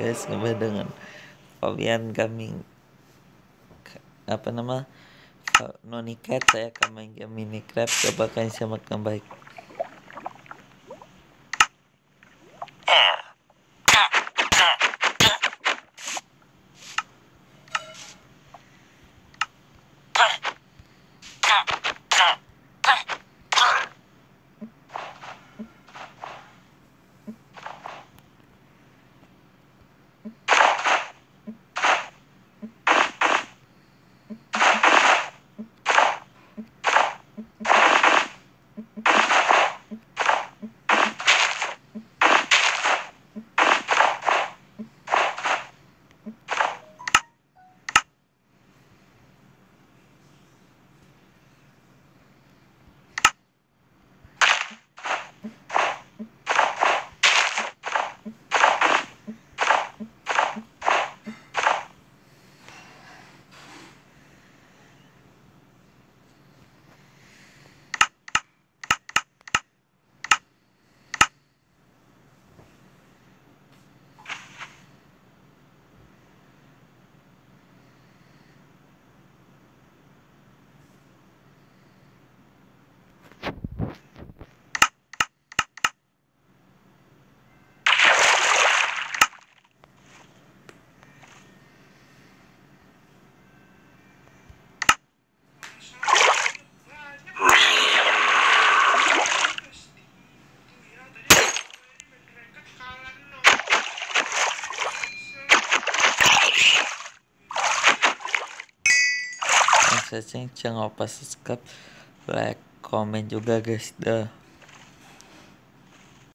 guys ngeband dengan Fabian Gaming apa nama Nonicat saya akan main game Minecraft coba kalian simak baik aksesnya jangan lupa subscribe like comment juga guys dah